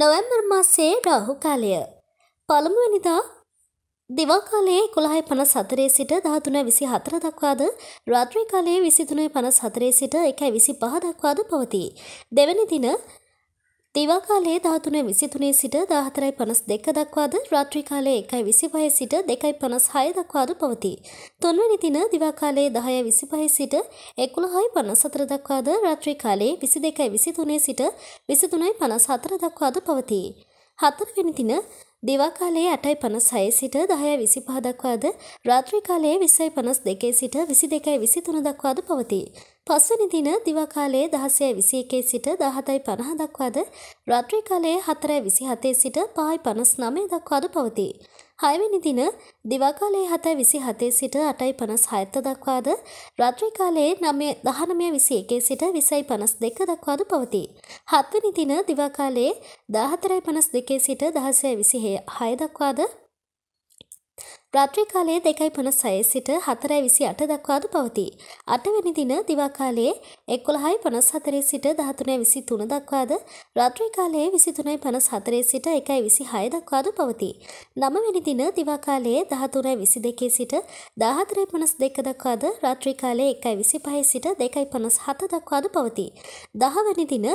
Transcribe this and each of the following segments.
නොවැම්බර් මාසයේ රාහු කාලය. පළමුවැනිදා දිවාකාලයේ එකොළහයි පනස් හතරේ සිට දහතුන විසි හතර දක්වාද රාත්‍රී කාලයේ විසිතුනයි පනස් හතරේ සිට එකයි විසි පහ දක්වාද පවතී. දෙවැනි දින දිවාකාලයේ දාතුන විසිතුනේ සිට දාහතරයි පනස් දෙක දක්වාද රාත්‍රිකාලයේ එකයි විසිපහය සිට දෙකයි පනස් හය දක්වාද පවතී. තුන්වැනි දින දිවාකාලයේ දහය විසිපහය සිට එකුළහයි පනස් සතර දක්වාද රාත්‍රිකාලයේ විසි දෙකයි විසිතුනේ සිට විසිතුනයි පනස් හතර දක්වාද පවතී. හතරවෙනි දින දිවාකාලයේ අටයි පනස් හය සිට දහය විසි පහදක්වාද රාත්‍රිකාලයේ විසයි පනස් දෙකේ සිට විසි දෙකයි විසි තුන දක්වාද පවතිී. පස්සනිදින දිවාකාලයේ දහසය විසි එකේ සිට දහතයි පණහ දක්වාද රාත්‍රිකාලයේ හතරයි විසි හතේ සිට පායි පනස් නමේ දක්වාද පවතිී. හයවැනි දින දිවකාලයේ හතයි විසි හතේ සිට අටයි පනස් හයත්ත දක්වාද රාත්‍රිකාලයේ නමය දහනමය විසි එකේ සිට විසයි පනස් දෙක දක්වාද පවතී. හත්වනි දින දිවකාලයේ දාහතරයි පනස් දෙකේ සිට දහසය විසිහය හය දක්වාද රාත්‍රී කාලයේ 2:56 සිට 4:28 දක්වාද පවතී. 8 වෙනි දින දිවා කාලයේ 11:54 සිට 13:23 දක්වාද රාත්‍රී කාලයේ 23:54 සිට 1:26 දක්වාද පවතී. 9 වෙනි දින දිවා කාලයේ 13:22 සිට 14:52 දක්වාද රාත්‍රී කාලයේ 1:25 සිට 2:57 දක්වාද පවතී. 10 වෙනි දින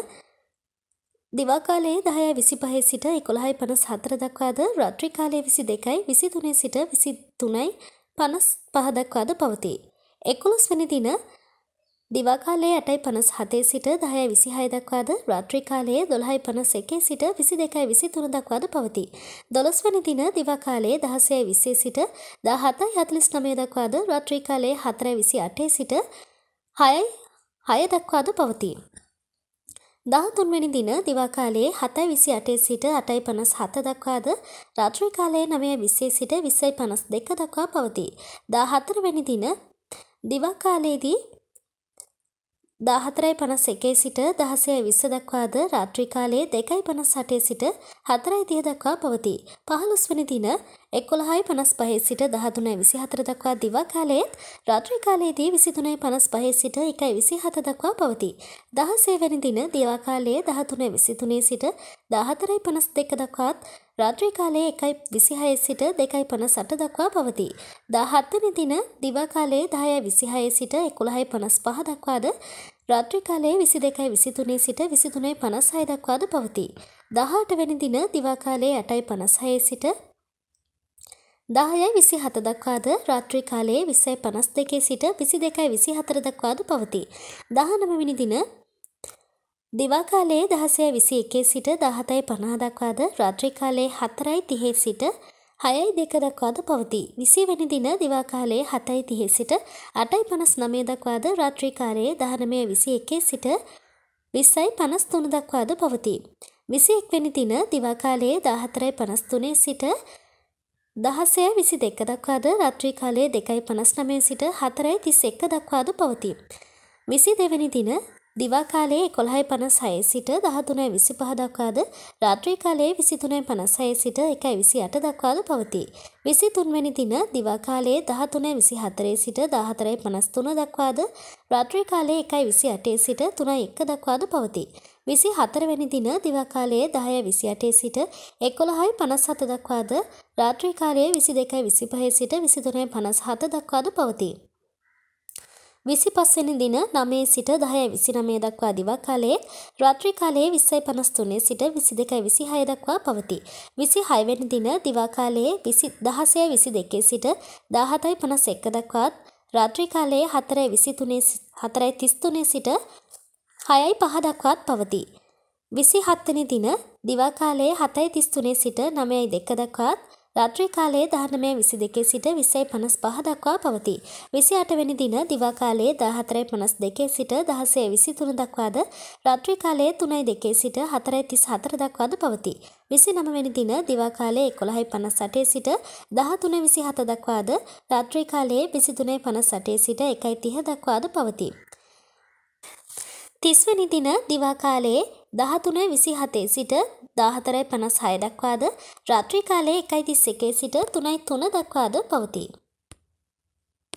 දිවාකාලයේ දහය විසි පහේ සිට එකොළහයි පනස් හතර දක්වාද රාත්‍රිකාලය විසි දෙකයි විසි තුනේ සිට විසි තුනයි පනස් පහදක්වාද පවතී. එකොළොස් වනි දින දිවාකාලයේ ඇටයි පනස් හතේ සිට දහය විසි හය දක්වාද රාත්‍රිකාලයේ දොළහයි පනස් එකේ සිට විසි දෙකයි විසි තුන දක්වාද පවතී. දොළොස් වනි දින දිවාකාලයේ දහසය විසේ සිට දහතයි හතලිස් නමය දක්වාද රාත්‍රිකාලයේ හතරයි විසි අටේ සිට හයයි හය දක්වාද පවතී. දහතුන්වැනි දින දිවාකාලයේ හතයි විසි අටේ සිට අටයි පනස් හත දක්වාද රාත්‍රී කාලයේ නවය විසේ සිට විස්සයි පනස් දෙක දක්වා පවතී. දා හතරවැනි දින දිවාකාලයේදී දාහතරයි පනස් එකේ සිට දහසය විස්ස දක්වාද රාත්‍රිකාලයේ දෙකයි පනස් සටේ සිට හතරයි තිය දක්වා පවති. පහළොස්වනි දින එක්කොළහයි පනස් පහේ සිට දහතුනයි විසි හතර දක්වා දිවා කාලයේත් රාත්‍රී කාලයේදී විසිතුනයි පනස් පහේ සිට එකයි විසි හත දක්වා පවති. දහසේ වැනි දින දිවාකාලයේ දහතුන විසිතුනේ සිට දහතරයි පනස් දෙක දක්වාත් රාත්‍රී කාලයේ එකයි විසිහය සිට දෙකයි පනසට දක්වා පවතී. දහත්තනි දින දිවකාලයේ දාය විසිහය සිට එකුළහයි පනස් පහ දක්වාද රාත්‍රී කාලයේ විසි දෙකයි විසිතුනේ සිට විසිතුනේ පනස් හය දක්වාද පවතී. දහට වැනි දින දිවාකාලයේ ඇටයි පනස්හයේ සිට දාහයයි විසි හත දක්වාද රාත්‍රී කාලයේ විස්සයි පනස් දෙකේ සිට විසි දෙකයි විසි හතර දක්වාද පවති. දහනමවිනි දින දිවාකාලයේ දහසය විසි එකේ සිට දහතයි පනා දක්වාද රාත්‍රී කාලයේ හතරයි තිහේ සිට හයයි දෙක දක්වාද පවති. විසිවැනි දින දිවාකාලයේ හතයි තිහේ සිට අටයි පනස් නමේ දක්වාද රාත්‍රී කාලයේ දහනමය විසි එකේ සිට විස්සයි පනස් තුන දක්වාද පවති. විසි එක්වැනි දින දිවාකාලයේ දාහතරයි පනස්තුනේ සිට දහසය විසි දෙක දක්වාද රත්‍රී කාලයේ දෙකයි පනස් නමය සිට හතරයි තිස් එක්ක දක්වාද පවතිී. විසි දෙවැනි දින දිවා කාලයේ 11:56 සිට 13:25 දක්වාද රාත්‍රී කාලයේ 23:56 සිට 1:28 දක්වාද පවතී. 23 වැනි දින දිවා කාලයේ 13:24 සිට 14:53 දක්වාද රාත්‍රී කාලයේ 1:28 සිට 3:01 දක්වාද පවතී. 24 වැනි දින දිවා කාලයේ 10:28 සිට 11:57 දක්වාද රාත්‍රී කාලයේ 22:25 සිට 23:57 දක්වාද පවතී. විසිපස්වැනි දින නමේ සිට දහය විසි නමය දක්වා දිවා කාලයේ රාත්‍රී කාලයේ විස්සයි පනස්තුනේ සිට විසි දෙකයි විසි හය දක්වා පවති. විසි හයවැනි දින දිවාකාලයේ විසි දහසය විසි දෙකේ සිට දාහතයි පනස් එක්ක දක්වාත් රාත්‍රී කාලයේ හතරයි විසි තුනේ හතරයි තිස්තුනේ සිට හයයි පහ දක්වාත් පවති. විසි හත්තනි දින දිවාකාලයේ හතයි තිස්තුනේ සිට නමයයි දෙක දක්වාත් රාත්‍රී කාලයේ 19 22 සිට 20 55 දක්වා පවතී. 28 වෙනි දින දිවා කාලයේ 14:52 සිට 16:23 දක්වාද රාත්‍රී කාලයේ 3:02 සිට 4:34 දක්වාද පවතී. 29 වෙනි දින දිවා කාලයේ 11:58 සිට 13:27 දක්වාද රාත්‍රී කාලයේ 23:58 සිට 1:30 දක්වාද පවතී. 30 වෙනි දින දිවා කාලයේ 13:27 සිට දාහතරයි පනස් හය දක්වාද රාත්‍රී කාලයේ එකයි තිස් එකේ සිට තුනයි තුන දක්වාද පවතිී.